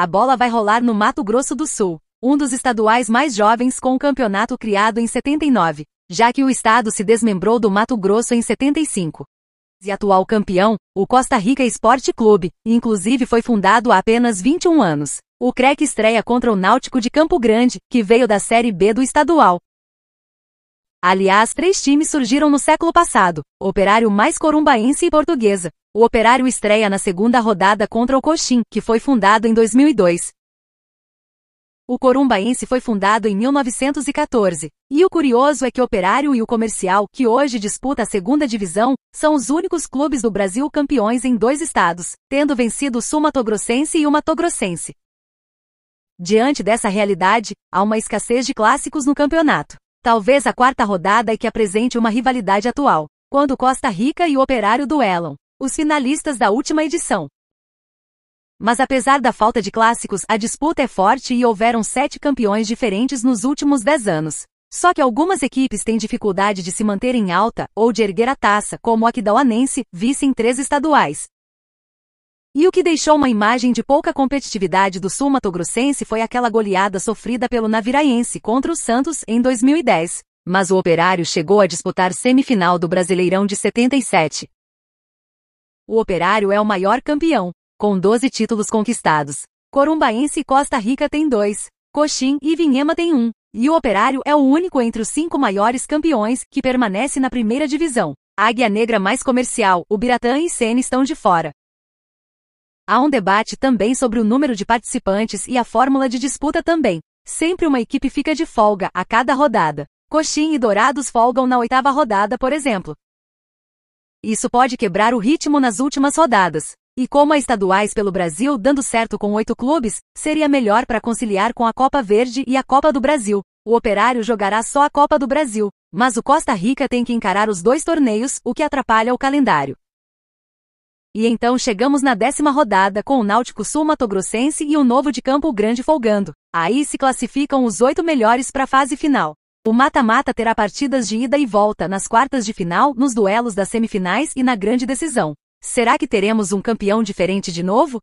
A bola vai rolar no Mato Grosso do Sul, um dos estaduais mais jovens com o campeonato criado em 79, já que o estado se desmembrou do Mato Grosso em 75. E atual campeão, o Costa Rica Esporte Clube, inclusive foi fundado há apenas 21 anos. O CREC estreia contra o Náutico de Campo Grande, que veio da Série B do estadual, Aliás, três times surgiram no século passado: Operário mais Corumbaense e Portuguesa. O Operário estreia na segunda rodada contra o Coxim, que foi fundado em 2002. O Corumbaense foi fundado em 1914, e o curioso é que o Operário e o Comercial, que hoje disputa a segunda divisão, são os únicos clubes do Brasil campeões em dois estados, tendo vencido o Sumatogrossense grossense e o Matogrossense. Diante dessa realidade, há uma escassez de clássicos no campeonato. Talvez a quarta rodada e é que apresente uma rivalidade atual, quando Costa Rica e o Operário duelam, os finalistas da última edição. Mas apesar da falta de clássicos, a disputa é forte e houveram sete campeões diferentes nos últimos dez anos. Só que algumas equipes têm dificuldade de se manter em alta ou de erguer a taça, como a Aquidauanense, vice em três estaduais, e o que deixou uma imagem de pouca competitividade do sul matogrossense foi aquela goleada sofrida pelo Naviraense contra o Santos em 2010, mas o Operário chegou a disputar semifinal do Brasileirão de 77. O Operário é o maior campeão, com 12 títulos conquistados. Corumbaense e Costa Rica têm dois, Coxim e Vinhema têm um, e o Operário é o único entre os cinco maiores campeões que permanece na primeira divisão. Águia Negra mais comercial, o Biratã e Sene estão de fora. Há um debate também sobre o número de participantes e a fórmula de disputa também. Sempre uma equipe fica de folga a cada rodada. Coxim e Dourados folgam na oitava rodada, por exemplo. Isso pode quebrar o ritmo nas últimas rodadas. E como a estaduais pelo Brasil dando certo com oito clubes, seria melhor para conciliar com a Copa Verde e a Copa do Brasil. O Operário jogará só a Copa do Brasil, mas o Costa Rica tem que encarar os dois torneios, o que atrapalha o calendário. E então chegamos na décima rodada com o Náutico Sul Mato Grossense e o Novo de Campo Grande folgando. Aí se classificam os oito melhores para a fase final. O mata-mata terá partidas de ida e volta nas quartas de final, nos duelos das semifinais e na grande decisão. Será que teremos um campeão diferente de novo?